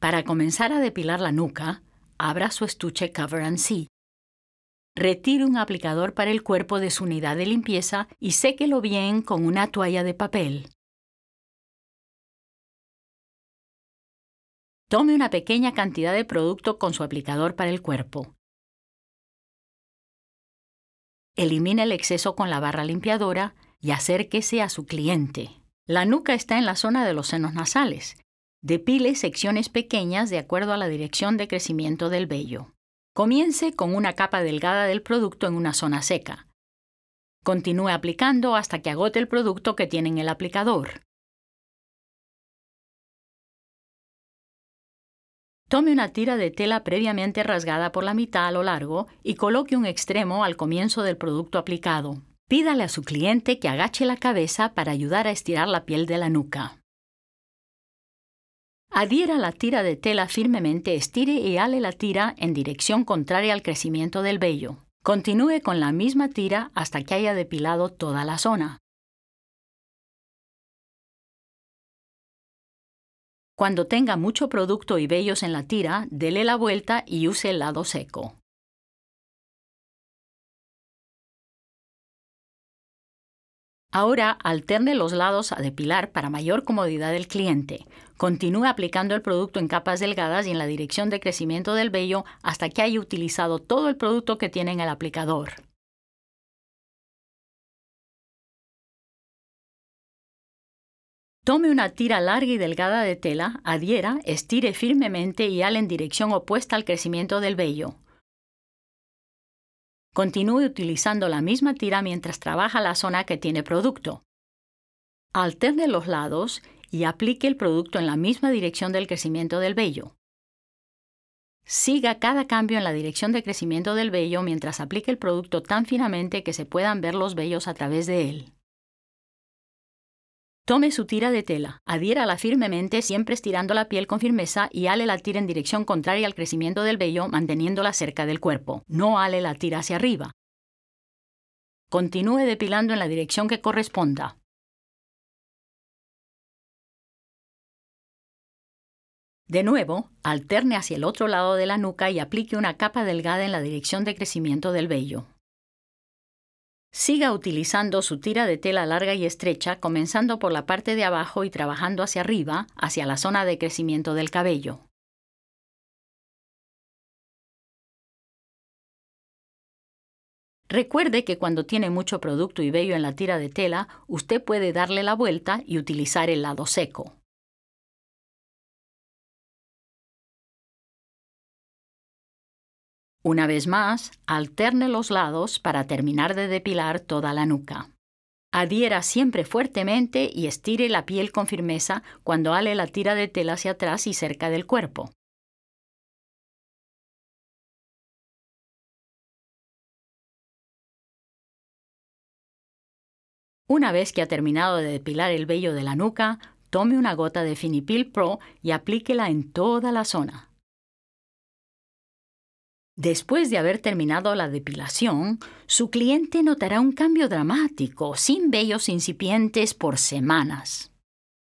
Para comenzar a depilar la nuca, abra su estuche Cover and See. Retire un aplicador para el cuerpo de su unidad de limpieza y séquelo bien con una toalla de papel. Tome una pequeña cantidad de producto con su aplicador para el cuerpo. Elimine el exceso con la barra limpiadora y acérquese a su cliente. La nuca está en la zona de los senos nasales Depile secciones pequeñas de acuerdo a la dirección de crecimiento del vello. Comience con una capa delgada del producto en una zona seca. Continúe aplicando hasta que agote el producto que tiene en el aplicador. Tome una tira de tela previamente rasgada por la mitad a lo largo y coloque un extremo al comienzo del producto aplicado. Pídale a su cliente que agache la cabeza para ayudar a estirar la piel de la nuca. Adhiera la tira de tela firmemente, estire y ale la tira en dirección contraria al crecimiento del vello. Continúe con la misma tira hasta que haya depilado toda la zona. Cuando tenga mucho producto y vellos en la tira, dele la vuelta y use el lado seco. Ahora alterne los lados a depilar para mayor comodidad del cliente. Continúe aplicando el producto en capas delgadas y en la dirección de crecimiento del vello hasta que haya utilizado todo el producto que tiene en el aplicador. Tome una tira larga y delgada de tela, adhiera, estire firmemente y ala en dirección opuesta al crecimiento del vello. Continúe utilizando la misma tira mientras trabaja la zona que tiene producto. Alterne los lados y aplique el producto en la misma dirección del crecimiento del vello. Siga cada cambio en la dirección de crecimiento del vello mientras aplique el producto tan finamente que se puedan ver los vellos a través de él. Tome su tira de tela, adhiérala firmemente siempre estirando la piel con firmeza y hale la tira en dirección contraria al crecimiento del vello manteniéndola cerca del cuerpo. No hale la tira hacia arriba. Continúe depilando en la dirección que corresponda. De nuevo, alterne hacia el otro lado de la nuca y aplique una capa delgada en la dirección de crecimiento del vello. Siga utilizando su tira de tela larga y estrecha, comenzando por la parte de abajo y trabajando hacia arriba, hacia la zona de crecimiento del cabello. Recuerde que cuando tiene mucho producto y vello en la tira de tela, usted puede darle la vuelta y utilizar el lado seco. Una vez más, alterne los lados para terminar de depilar toda la nuca. Adhiera siempre fuertemente y estire la piel con firmeza cuando ale la tira de tela hacia atrás y cerca del cuerpo. Una vez que ha terminado de depilar el vello de la nuca, tome una gota de Finipil Pro y aplíquela en toda la zona. Después de haber terminado la depilación, su cliente notará un cambio dramático, sin vellos incipientes por semanas.